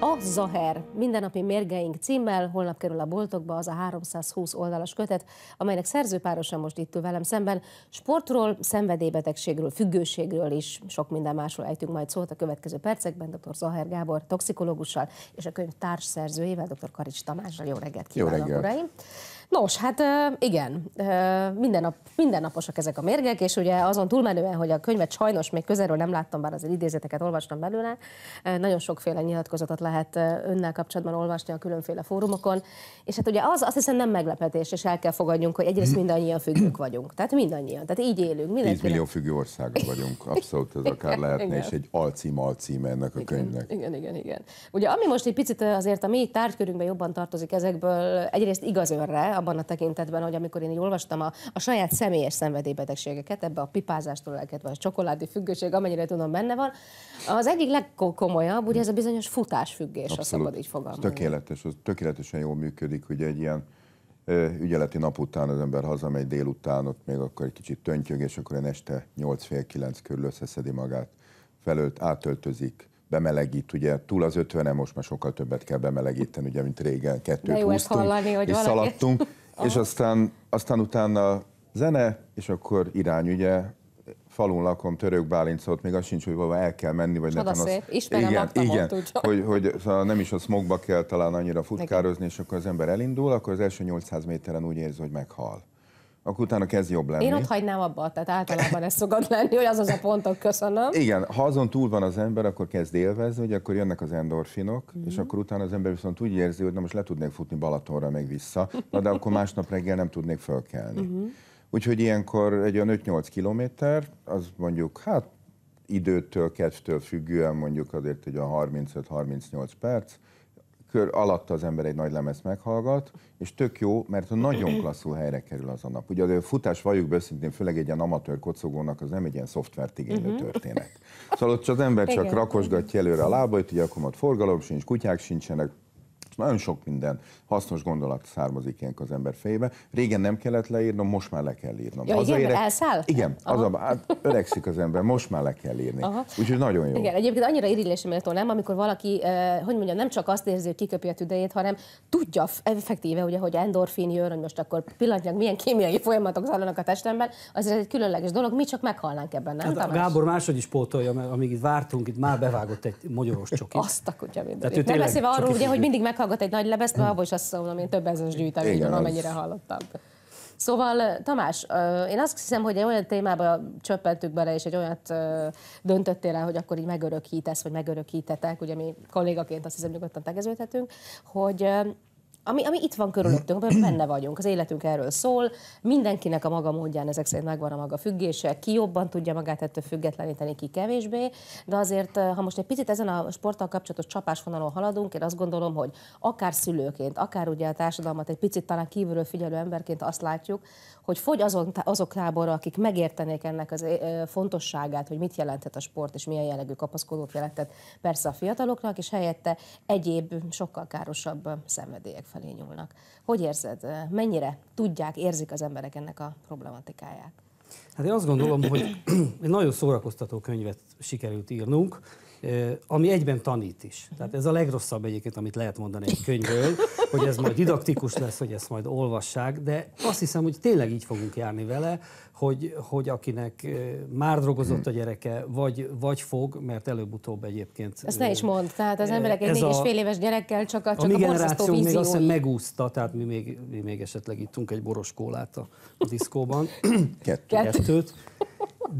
A Zaher, mindennapi mérgeink címmel, holnap kerül a boltokba az a 320 oldalas kötet, amelynek szerzőpárosa most itt ül velem szemben. Sportról, szenvedélybetegségről, függőségről is sok minden másról ejtünk majd szót a következő percekben dr. Zaher Gábor toxikológussal és a könyv társszerzőjével, dr. Karics Tamással. Jó reggelt kívánok, Jó reggelt. uraim! Nos, hát igen, minden nap, mindennaposak ezek a mérgek, és ugye azon túlmenően, hogy a könyvet sajnos még közelről nem láttam, bár azért idézeteket olvastam belőle, nagyon sokféle nyilatkozatot lehet önnel kapcsolatban olvasni a különféle fórumokon, és hát ugye az azt hiszem nem meglepetés, és el kell fogadjunk, hogy egyrészt mm. mindannyian függők vagyunk, tehát mindannyian, tehát így élünk. Mindenféle... 10 millió függő ország vagyunk, abszolút ez akár lehetne, igen. és egy alcím alcím ennek a igen, könyvnek. Igen, igen, igen. Ugye ami most egy picit azért a mi tárgykörünkben jobban tartozik ezekből, egyrészt igaz önre, abban a tekintetben, hogy amikor én így olvastam a, a saját személyes szenvedélybetegségeket, ebbe a pipázástól elkezdve a csokoládi függőség, amennyire tudom benne van, az egyik legkomolyabb, ugye ez a bizonyos futásfüggés, a szabad így fogalmazni. Tökéletes, az tökéletesen jól működik, hogy egy ilyen ügyeleti nap után az ember hazamegy délután, ott még akkor egy kicsit töntjög, és akkor én este 8 fél 9 körül összeszedi magát, felölt, átöltözik, bemelegít, ugye túl az 50 most már sokkal többet kell bemelegíteni, ugye, mint régen, kettőt jó húztunk, hallani, hogy és valaki... szaladtunk, és aztán, aztán utána zene, és akkor irány, ugye, falun lakom, török Bálincot, szóval még az sincs, hogy valahol el kell menni, vagy nekem az... Istenem, igen, igen hogy, hogy szóval nem is a smogba kell talán annyira futkározni, és akkor az ember elindul, akkor az első 800 méteren úgy érzi, hogy meghal akkor utána kezd jobb lenni. Én ott hagynám abba, tehát általában ez szokott lenni, hogy az az a pontok, köszönöm. Igen, ha azon túl van az ember, akkor kezd élvezni, hogy akkor jönnek az endorfinok, mm. és akkor utána az ember viszont úgy érzi, hogy na most le tudnék futni Balatonra meg vissza, na de akkor másnap reggel nem tudnék fölkelni. Mm. Úgyhogy ilyenkor egy olyan 5-8 kilométer, az mondjuk hát időtől, kettőtől függően mondjuk azért egy a 35-38 perc, kör alatt az ember egy nagy lemezt meghallgat, és tök jó, mert nagyon klasszul helyre kerül az a nap. Ugye a futás valljuk be főleg egy ilyen amatőr kocogónak az nem egy ilyen szoftvert igénylő uh-huh. történet. Szóval ott az ember csak Igen. rakosgatja előre a lábait, ugye akkor ott forgalom sincs, kutyák sincsenek, nagyon sok minden hasznos gondolat származik ilyenkor az ember fejébe. Régen nem kellett leírnom, most már le kell írnom. Ja, igen, érek... elszáll? Igen, Aha. az a, hát öregszik az ember, most már le kell írni. Aha. Úgyhogy nagyon jó. Igen, egyébként annyira irigylésre méltó nem, amikor valaki, eh, hogy mondjam, nem csak azt érzi, hogy kiköpi a tüdejét, hanem tudja effektíve, ugye, hogy endorfin jön, hogy most akkor pillanatnyilag milyen kémiai folyamatok zajlanak a testemben, azért egy különleges dolog, mi csak meghalnánk ebben, nem? Hát, Tamás? Gábor máshogy is pótolja, mert amíg itt vártunk, itt már bevágott egy magyaros csokit. Azt a kutya mindenit. Nem beszélve arról, ugye, hogy mindig meghal hallgat egy nagy lemezt, mert abban is azt mondom, én több is gyűjtem, Igen, így, amennyire hallottam. Szóval, Tamás, én azt hiszem, hogy egy olyan témába csöppeltük bele, és egy olyat döntöttél el, hogy akkor így megörökítesz, vagy megörökítetek, ugye mi kollégaként azt hiszem nyugodtan tegeződhetünk, hogy ami, ami itt van körülöttünk, benne vagyunk, az életünk erről szól, mindenkinek a maga módján ezek szerint megvan a maga függése, ki jobban tudja magát ettől függetleníteni, ki kevésbé, de azért, eh, ha most egy picit ezen a sporttal kapcsolatos csapásvonalon haladunk, én azt gondolom, hogy akár szülőként, akár ugye a társadalmat egy picit talán kívülről figyelő emberként azt látjuk, hogy fogy azon, azok táborra, akik megértenék ennek az eh, fontosságát, hogy mit jelentett a sport, és milyen jellegű kapaszkodót jelentett persze a fiataloknak, és helyette egyéb, sokkal károsabb eh, szenvedélyek fel felé nyúlnak. Hogy érzed, mennyire tudják, érzik az emberek ennek a problematikáját? Hát én azt gondolom, hogy egy nagyon szórakoztató könyvet sikerült írnunk, ami egyben tanít is. Mhm. Tehát ez a legrosszabb egyébként, amit lehet mondani egy könyvről, hogy ez majd didaktikus lesz, hogy ezt majd olvassák, de azt hiszem, hogy tényleg így fogunk járni vele, hogy, hogy akinek már drogozott a mhm. gyereke, vagy, vagy fog, mert előbb-utóbb egyébként... Ezt ne is mond, tehát az emberek egy négy és fél éves gyerekkel csak a, csak a, mi generáció még azt hiszem megúszta, tehát mi még, mi még esetleg ittunk egy boros kólát a, a diszkóban. Kettőt. Kettőt.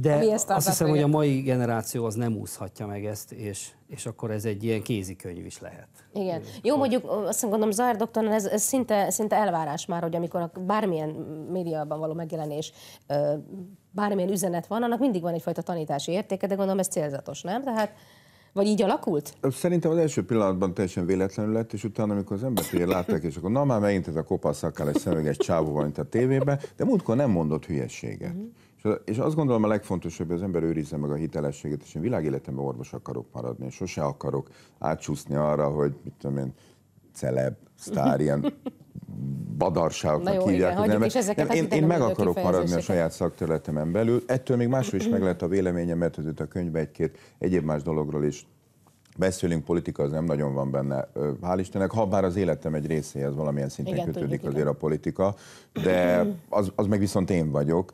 De Mi ezt azt hiszem, hogy a mai generáció az nem úszhatja meg ezt, és, és akkor ez egy ilyen kézikönyv is lehet. Igen. Jó, mondjuk azt gondolom Zajr doktornál ez, ez szinte, szinte elvárás már, hogy amikor a bármilyen médiában való megjelenés bármilyen üzenet van, annak mindig van egyfajta tanítási értéke, de gondolom ez célzatos, nem? Tehát vagy így alakult? Szerintem az első pillanatban teljesen véletlenül lett, és utána, amikor az embert ugye látták, és akkor na már megint ez a kopasz egy szemüveges csávó van itt a tévében, de múltkor nem mondott hülyeséget. Uh-huh. És azt gondolom a legfontosabb, hogy az ember őrizze meg a hitelességet, és én világéletemben orvos akarok maradni, és sose akarok átsúszni arra, hogy mit tudom én, celeb, sztár, ilyen badarságoknak jó, hívják. Igen, nem, és ezeket nem, én, én meg akarok maradni a saját szakterületemen belül. Ettől még másról is meg lehet a véleményem, mert a könyvbe egy-két egyéb más dologról is beszélünk, politika az nem nagyon van benne, hál' Istennek, ha bár az életem egy részéhez valamilyen szinten igen, kötődik tudjuk, azért igen. a politika, de az, az meg viszont én vagyok,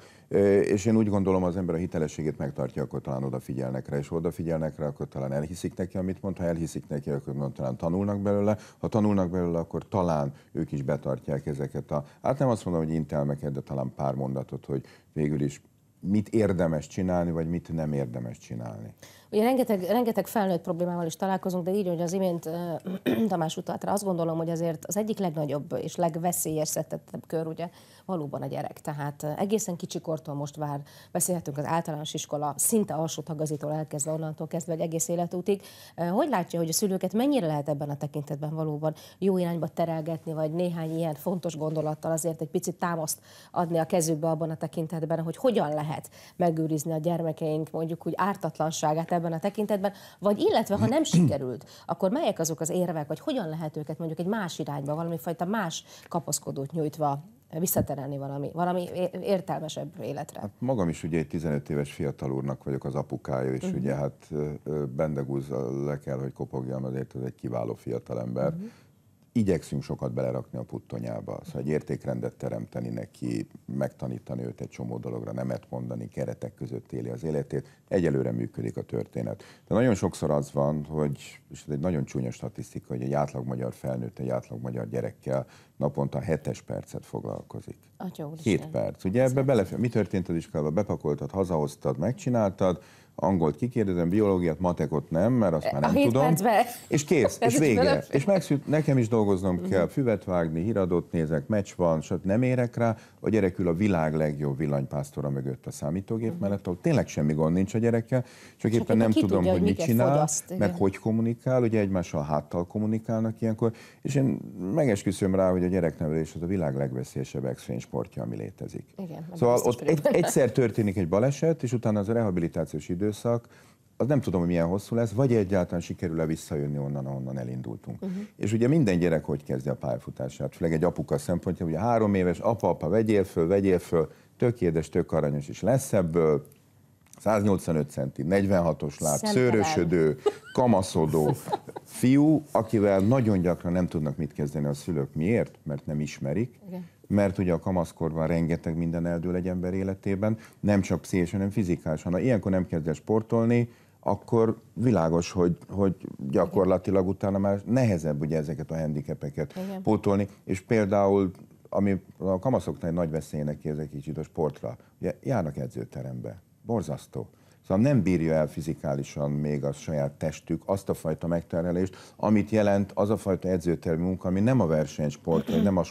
és én úgy gondolom, az ember a hitelességét megtartja, akkor talán odafigyelnek rá, és ha odafigyelnek rá, akkor talán elhiszik neki, amit mond, ha elhiszik neki, akkor mond, talán tanulnak belőle, ha tanulnak belőle, akkor talán ők is betartják ezeket a, hát nem azt mondom, hogy intelmeket, de talán pár mondatot, hogy végül is mit érdemes csinálni, vagy mit nem érdemes csinálni. Ugye rengeteg, rengeteg felnőtt problémával is találkozunk, de így, hogy az imént Tamás utalt rá, azt gondolom, hogy azért az egyik legnagyobb és legveszélyeztetettebb kör ugye valóban a gyerek. Tehát egészen kicsikortól most vár beszélhetünk az általános iskola szinte alsó tagazítól elkezdve, onnantól kezdve, egy egész életútig. Hogy látja, hogy a szülőket mennyire lehet ebben a tekintetben valóban jó irányba terelgetni, vagy néhány ilyen fontos gondolattal azért egy picit támaszt adni a kezükbe abban a tekintetben, hogy hogyan lehet megőrizni a gyermekeink mondjuk úgy ártatlanságát ebben a tekintetben, vagy illetve ha nem sikerült, akkor melyek azok az érvek, vagy hogyan lehet őket mondjuk egy más irányba, valami fajta más kapaszkodót nyújtva visszaterelni valami, valami értelmesebb életre. Hát magam is ugye egy 15 éves fiatal úrnak vagyok az apukája, és uh-huh. ugye hát Bendegúz le kell, hogy kopogjam, azért ez egy kiváló fiatalember. Uh-huh igyekszünk sokat belerakni a puttonyába, szóval egy értékrendet teremteni neki, megtanítani őt egy csomó dologra, nemet mondani, keretek között éli az életét, egyelőre működik a történet. De nagyon sokszor az van, hogy, és ez egy nagyon csúnya statisztika, hogy egy átlag magyar felnőtt egy átlag magyar gyerekkel naponta 7 percet foglalkozik. Atya úr 7 perc. Ugye ebbe belefér. Mi történt az iskolába? Bepakoltad, hazahoztad, megcsináltad, angolt kikérdezem, biológiát, matekot nem, mert azt már nem a tudom. Percben. És kész, és vége. És megszűnt, nekem is dolgoznom uh-huh. kell, füvet vágni, híradót nézek, meccs van, sőt nem érek rá. A gyerekül a világ legjobb villanypásztora mögött a számítógép uh-huh. mellett, ahol tényleg semmi gond nincs a gyerekkel, csak, csak éppen nem tudom, tudja, hogy mit csinál, fogyaszt, meg igen. hogy kommunikál, ugye egymással háttal kommunikálnak ilyenkor, és én megesküszöm rá, hogy a gyereknevelés az a világ legveszélyesebb extrém sportja, ami létezik. Igen, szóval ott egy, egyszer történik egy baleset, és utána az a rehabilitációs időszak, az nem tudom, hogy milyen hosszú lesz, vagy egyáltalán sikerül-e visszajönni onnan, ahonnan elindultunk. Uh-huh. És ugye minden gyerek hogy kezdi a pályafutását, főleg egy apuka szempontja, ugye három éves, apa, apa, vegyél föl, vegyél föl, tök édes, tök aranyos is lesz ebből, 185 centi, 46-os láb, szőrösödő, kamaszodó fiú, akivel nagyon gyakran nem tudnak mit kezdeni a szülők. Miért? Mert nem ismerik. Igen. Mert ugye a kamaszkorban rengeteg minden eldől egy ember életében, nem csak pszichésen, hanem fizikálisan. Ha ilyenkor nem kezd el sportolni, akkor világos, hogy, hogy gyakorlatilag utána már nehezebb ugye ezeket a handicapeket Igen. pótolni, és például ami a kamaszoknál egy nagy veszélynek érzek kicsit a sportra, ugye járnak edzőterembe, borzasztó. Szóval nem bírja el fizikálisan még a saját testük azt a fajta megterhelést, amit jelent az a fajta edzőtermi munka, ami nem a versenysport, vagy nem a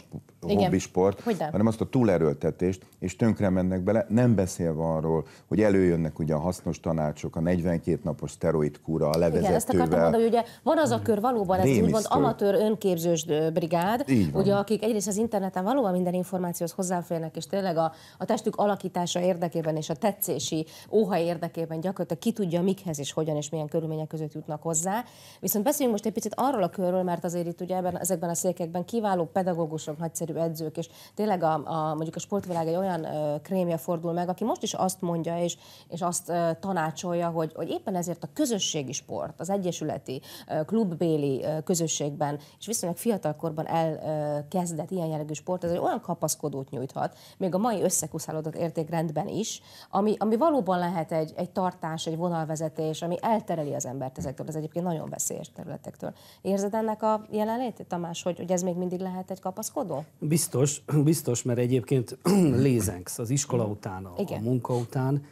hobbi sport, hanem azt a túlerőltetést, és tönkre mennek bele, nem beszélve arról, hogy előjönnek ugye a hasznos tanácsok, a 42 napos steroidkúra, a levezetővel. Igen, ezt akartam mondani, hogy ugye van az a kör valóban, ez Rémisztő. úgymond amatőr önképzős brigád, ugye akik egyrészt az interneten valóban minden információhoz hozzáférnek, és tényleg a, a testük alakítása érdekében és a tetszési óha érdekében gyakorlatilag ki tudja mikhez és hogyan és milyen körülmények között jutnak hozzá. Viszont beszéljünk most egy picit arról a körről, mert azért itt ugye ebben, ezekben a székekben kiváló pedagógusok, nagyszerű hírű edzők, és tényleg a, a mondjuk a sportvilág egy olyan ö, krémje fordul meg, aki most is azt mondja és, és azt ö, tanácsolja, hogy, hogy éppen ezért a közösségi sport, az egyesületi, ö, klubbéli ö, közösségben, és viszonylag fiatalkorban elkezdett ilyen jellegű sport, ez egy olyan kapaszkodót nyújthat, még a mai összekuszálódott értékrendben is, ami, ami valóban lehet egy, egy tartás, egy vonalvezetés, ami eltereli az embert ezektől, ez egyébként nagyon veszélyes területektől. Érzed ennek a jelenlétét, Tamás, hogy, hogy ez még mindig lehet egy kapaszkodó? Biztos, biztos, mert egyébként lézenksz az iskola után, a, a munka után,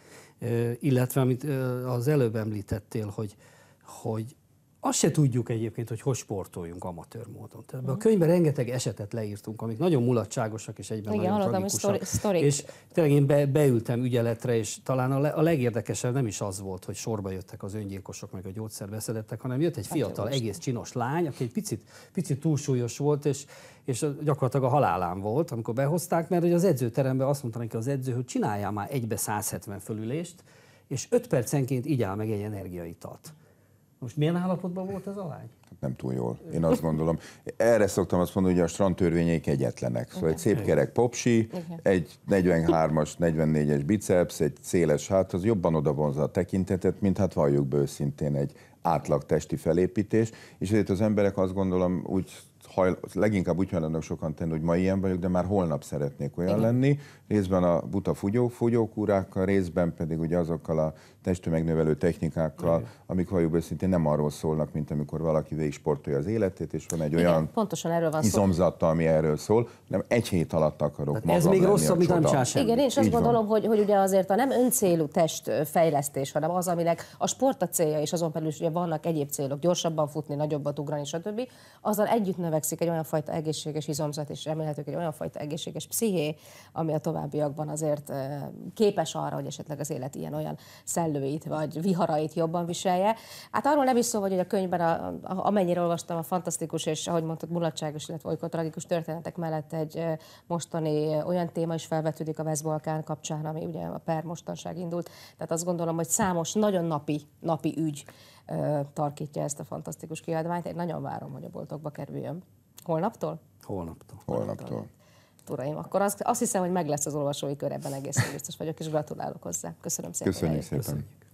illetve amit az előbb említettél, hogy, hogy azt se tudjuk egyébként, hogy hogy sportoljunk amatőr módon. Tehát uh-huh. a mhm. könyvben rengeteg esetet leírtunk, amik nagyon mulatságosak és egyben Igen, nagyon tragikusak. Sztori, sztori. És tényleg én be, beültem ügyeletre, és talán a, le, a legérdekesebb nem is az volt, hogy sorba jöttek az öngyilkosok meg a gyógyszerbeszedettek, hanem jött egy hát fiatal, egész csinos lány, aki egy picit, picit túlsúlyos volt, és, és gyakorlatilag a halálán volt, amikor behozták, mert hogy az edzőteremben azt mondta neki az edző, hogy csináljál már egybe 170 fölülést, és 5 percenként igyál meg egy energiaitalt. Most milyen állapotban volt ez a lány? Hát nem túl jól, én azt gondolom. Erre szoktam azt mondani, hogy a strandtörvényeik egyetlenek. Szóval Igen. egy szép kerek popsi, egy 43-as, 44-es biceps, egy széles hát, az jobban vonza a tekintetet, mint hát valljuk be őszintén egy átlag testi felépítés, és ezért az emberek azt gondolom úgy hajl, leginkább úgy hajlandók sokan tenni, hogy ma ilyen vagyok, de már holnap szeretnék olyan Igen. lenni. Részben a buta fogyó, fogyókúrákkal, részben pedig ugye azokkal a testtömegnövelő technikákkal, Igen. amik halljuk őszintén nem arról szólnak, mint amikor valaki végig sportolja az életét, és van egy Igen, olyan pontosan erről van izomzata, ami erről szól, nem egy hét alatt akarok Tehát magam Ez még rosszabb, mint nem csinál Igen, én is azt Így gondolom, hogy, hogy ugye azért a nem öncélú testfejlesztés, hanem az, aminek a sport a célja, és azon belül is ugye vannak egyéb célok, gyorsabban futni, nagyobbat ugrani, stb. Azzal együtt növekszik növekszik egy olyan fajta egészséges izomzat, és remélhetőleg egy olyan fajta egészséges psziché, ami a továbbiakban azért képes arra, hogy esetleg az élet ilyen-olyan szellőit vagy viharait jobban viselje. Hát arról nem is szó, hogy a könyvben, a, a, amennyire olvastam, a fantasztikus és, ahogy mondtad, mulatságos, illetve olykor tragikus történetek mellett egy mostani olyan téma is felvetődik a Veszbalkán kapcsán, ami ugye a per mostanság indult. Tehát azt gondolom, hogy számos nagyon napi, napi ügy tarkítja ezt a fantasztikus kiadványt. Én nagyon várom, hogy a boltokba kerüljön. Holnaptól? Holnaptól. Holnaptól. Uraim, akkor azt, azt hiszem, hogy meg lesz az olvasói kör, ebben egészen biztos vagyok, és gratulálok hozzá. Köszönöm szépen. Köszönjük szépen. Köszönjük.